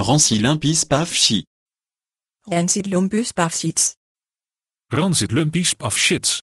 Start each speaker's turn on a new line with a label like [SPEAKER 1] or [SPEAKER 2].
[SPEAKER 1] Rancilumpis pafschi.
[SPEAKER 2] Rancid lumpus pafschits.
[SPEAKER 1] Rancid lumpis pafschits.